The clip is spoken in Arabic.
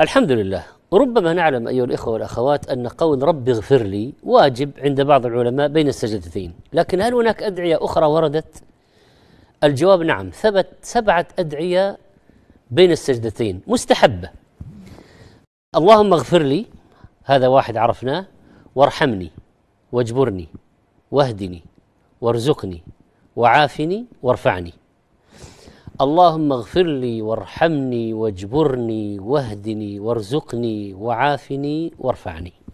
الحمد لله ربما نعلم أيها الإخوة والأخوات أن قول رب اغفر لي واجب عند بعض العلماء بين السجدتين لكن هل هناك أدعية أخرى وردت؟ الجواب نعم ثبت سبعة أدعية بين السجدتين مستحبة اللهم اغفر لي هذا واحد عرفناه وارحمني واجبرني واهدني وارزقني وعافني وارفعني اللهم اغفر لي وارحمني واجبرني واهدني وارزقني وعافني وارفعني